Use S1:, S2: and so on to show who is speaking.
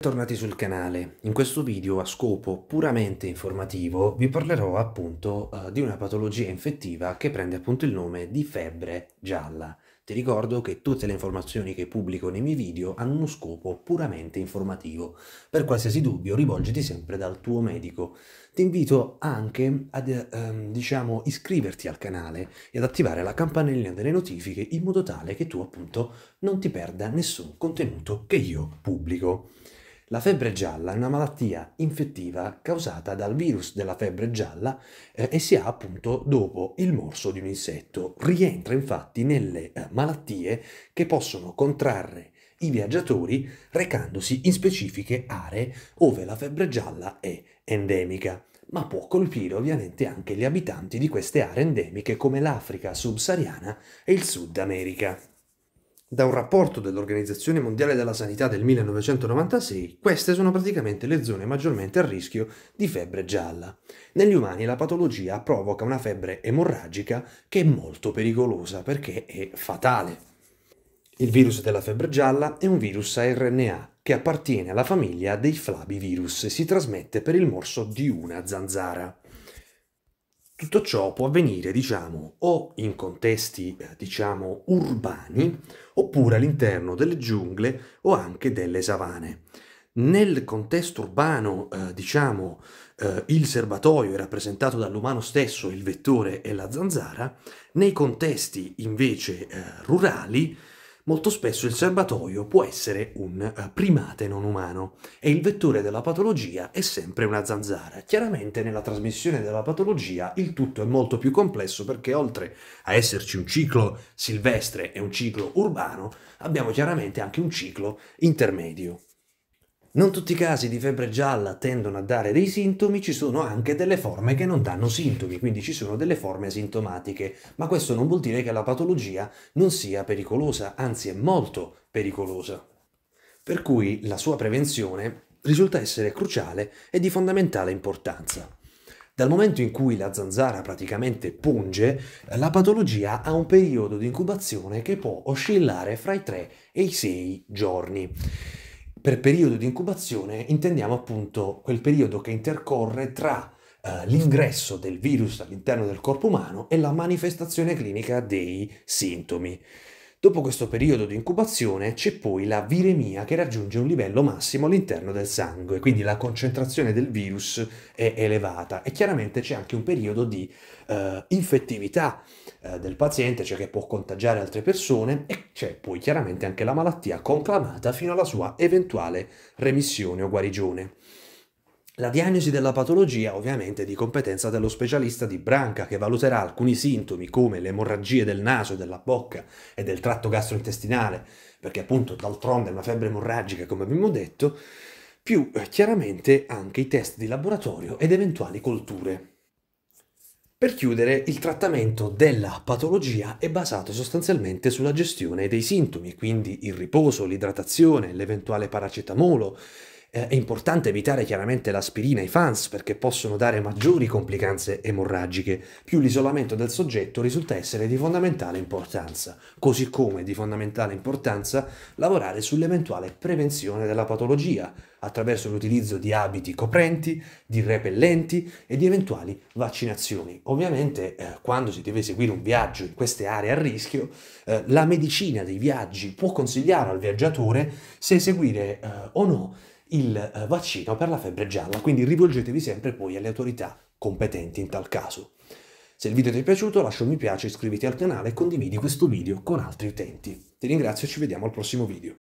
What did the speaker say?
S1: Bentornati sul canale, in questo video a scopo puramente informativo vi parlerò appunto uh, di una patologia infettiva che prende appunto il nome di febbre gialla. Ti ricordo che tutte le informazioni che pubblico nei miei video hanno uno scopo puramente informativo. Per qualsiasi dubbio rivolgiti sempre dal tuo medico. Ti invito anche ad ehm, diciamo, iscriverti al canale e ad attivare la campanellina delle notifiche in modo tale che tu appunto non ti perda nessun contenuto che io pubblico. La febbre gialla è una malattia infettiva causata dal virus della febbre gialla eh, e si ha appunto dopo il morso di un insetto. Rientra infatti nelle eh, malattie che possono contrarre i viaggiatori recandosi in specifiche aree dove la febbre gialla è endemica ma può colpire ovviamente anche gli abitanti di queste aree endemiche come l'Africa subsahariana e il Sud America. Da un rapporto dell'Organizzazione Mondiale della Sanità del 1996, queste sono praticamente le zone maggiormente a rischio di febbre gialla. Negli umani la patologia provoca una febbre emorragica che è molto pericolosa perché è fatale. Il virus della febbre gialla è un virus a RNA che appartiene alla famiglia dei flavivirus e si trasmette per il morso di una zanzara. Tutto ciò può avvenire, diciamo, o in contesti, eh, diciamo, urbani, oppure all'interno delle giungle o anche delle savane. Nel contesto urbano, eh, diciamo, eh, il serbatoio è rappresentato dall'umano stesso, il vettore e la zanzara, nei contesti invece eh, rurali Molto spesso il serbatoio può essere un eh, primate non umano e il vettore della patologia è sempre una zanzara. Chiaramente nella trasmissione della patologia il tutto è molto più complesso perché oltre a esserci un ciclo silvestre e un ciclo urbano, abbiamo chiaramente anche un ciclo intermedio. Non tutti i casi di febbre gialla tendono a dare dei sintomi, ci sono anche delle forme che non danno sintomi, quindi ci sono delle forme asintomatiche, ma questo non vuol dire che la patologia non sia pericolosa, anzi è molto pericolosa. Per cui la sua prevenzione risulta essere cruciale e di fondamentale importanza. Dal momento in cui la zanzara praticamente punge, la patologia ha un periodo di incubazione che può oscillare fra i 3 e i 6 giorni. Per periodo di incubazione intendiamo appunto quel periodo che intercorre tra eh, l'ingresso del virus all'interno del corpo umano e la manifestazione clinica dei sintomi. Dopo questo periodo di incubazione c'è poi la viremia che raggiunge un livello massimo all'interno del sangue, quindi la concentrazione del virus è elevata e chiaramente c'è anche un periodo di eh, infettività eh, del paziente, cioè che può contagiare altre persone e c'è poi chiaramente anche la malattia conclamata fino alla sua eventuale remissione o guarigione. La diagnosi della patologia ovviamente è di competenza dello specialista di branca che valuterà alcuni sintomi come le emorragie del naso, della bocca e del tratto gastrointestinale, perché appunto d'altronde è una febbre emorragica come abbiamo detto, più eh, chiaramente anche i test di laboratorio ed eventuali colture. Per chiudere, il trattamento della patologia è basato sostanzialmente sulla gestione dei sintomi, quindi il riposo, l'idratazione, l'eventuale paracetamolo, eh, è importante evitare chiaramente l'aspirina ai fans perché possono dare maggiori complicanze emorragiche, più l'isolamento del soggetto risulta essere di fondamentale importanza, così come di fondamentale importanza lavorare sull'eventuale prevenzione della patologia attraverso l'utilizzo di abiti coprenti, di repellenti e di eventuali vaccinazioni. Ovviamente eh, quando si deve seguire un viaggio in queste aree a rischio, eh, la medicina dei viaggi può consigliare al viaggiatore se seguire eh, o no il eh, vaccino per la febbre gialla, quindi rivolgetevi sempre poi alle autorità competenti in tal caso. Se il video ti è piaciuto lascia un mi piace, iscriviti al canale e condividi questo video con altri utenti. Ti ringrazio e ci vediamo al prossimo video.